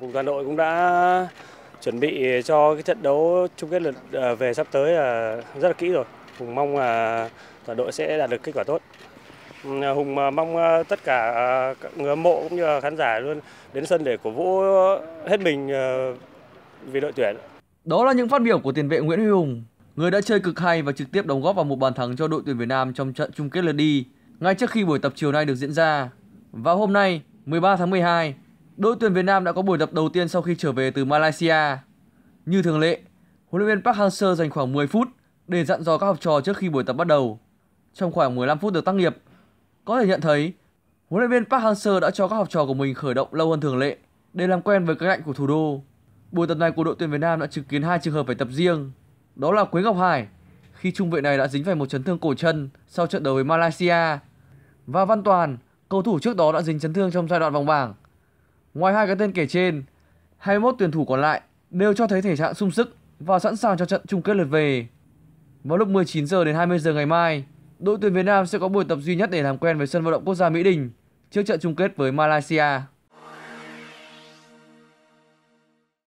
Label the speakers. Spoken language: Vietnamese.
Speaker 1: cùng toàn đội cũng đã chuẩn bị cho cái trận đấu chung kết lượt à, về sắp tới là rất là kỹ rồi. Hùng mong là toàn đội sẽ đạt được kết quả tốt. Ừ, à, Hùng mong à, tất cả người hâm mộ cũng như khán giả luôn đến sân để cổ vũ hết mình vì đội tuyển.
Speaker 2: Đó là những phát biểu của tiền vệ Nguyễn Huy Hùng, người đã chơi cực hay và trực tiếp đóng góp vào một bàn thắng cho đội tuyển Việt Nam trong trận chung kết lượt đi ngay trước khi buổi tập chiều nay được diễn ra. Và hôm nay, 13 tháng 12, Đội tuyển Việt Nam đã có buổi tập đầu tiên sau khi trở về từ Malaysia. Như thường lệ, huấn luyện viên Park Hang-seo dành khoảng 10 phút để dặn dò các học trò trước khi buổi tập bắt đầu. Trong khoảng 15 phút được tác nghiệp, có thể nhận thấy huấn luyện viên Park Hang-seo đã cho các học trò của mình khởi động lâu hơn thường lệ để làm quen với cái lạnh của thủ đô. Buổi tập này của đội tuyển Việt Nam đã chứng kiến hai trường hợp phải tập riêng, đó là Quế Ngọc Hải khi trung vệ này đã dính phải một chấn thương cổ chân sau trận đấu với Malaysia và Văn Toàn, cầu thủ trước đó đã dính chấn thương trong giai đoạn vòng bảng Ngoài hai cái tên kể trên, 21 tuyển thủ còn lại đều cho thấy thể trạng sung sức và sẵn sàng cho trận chung kết lượt về. Vào lúc 19 giờ đến 20 giờ ngày mai, đội tuyển Việt Nam sẽ có buổi tập duy nhất để làm quen với sân vận động quốc gia Mỹ Đình trước trận chung kết với Malaysia.